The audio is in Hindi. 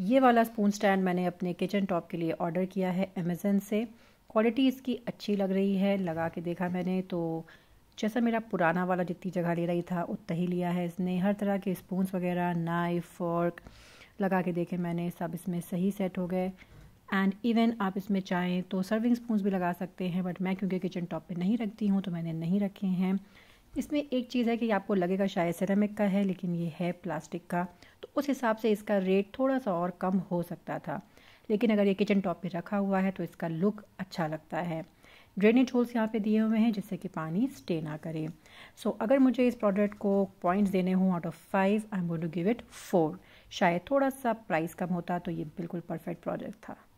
ये वाला स्पून स्टैंड मैंने अपने किचन टॉप के लिए ऑर्डर किया है अमेज़न से क्वालिटी इसकी अच्छी लग रही है लगा के देखा मैंने तो जैसा मेरा पुराना वाला जितनी जगह ले रही था उतना ही लिया है इसने हर तरह के स्पून वगैरह नाइफ फॉर्क लगा के देखे मैंने सब इसमें सही सेट हो गए एंड इवन आप इसमें चाहें तो सर्विंग स्पून भी लगा सकते हैं बट मैं क्योंकि किचन टॉप पे नहीं रखती हूँ तो मैंने नहीं रखे हैं इसमें एक चीज़ है कि आपको लगेगा शायद सिरेमिक का है लेकिन ये है प्लास्टिक का तो उस हिसाब से इसका रेट थोड़ा सा और कम हो सकता था लेकिन अगर ये किचन टॉप पे रखा हुआ है तो इसका लुक अच्छा लगता है ड्रेनेज होल्स यहाँ पे दिए हुए हैं जिससे कि पानी स्टे ना करे सो so, अगर मुझे इस प्रोडक्ट को पॉइंट्स देने हों out of five I am going to give it four शायद थोड़ा सा प्राइस कम होता तो ये बिल्कुल परफेक्ट प्रोडक्ट था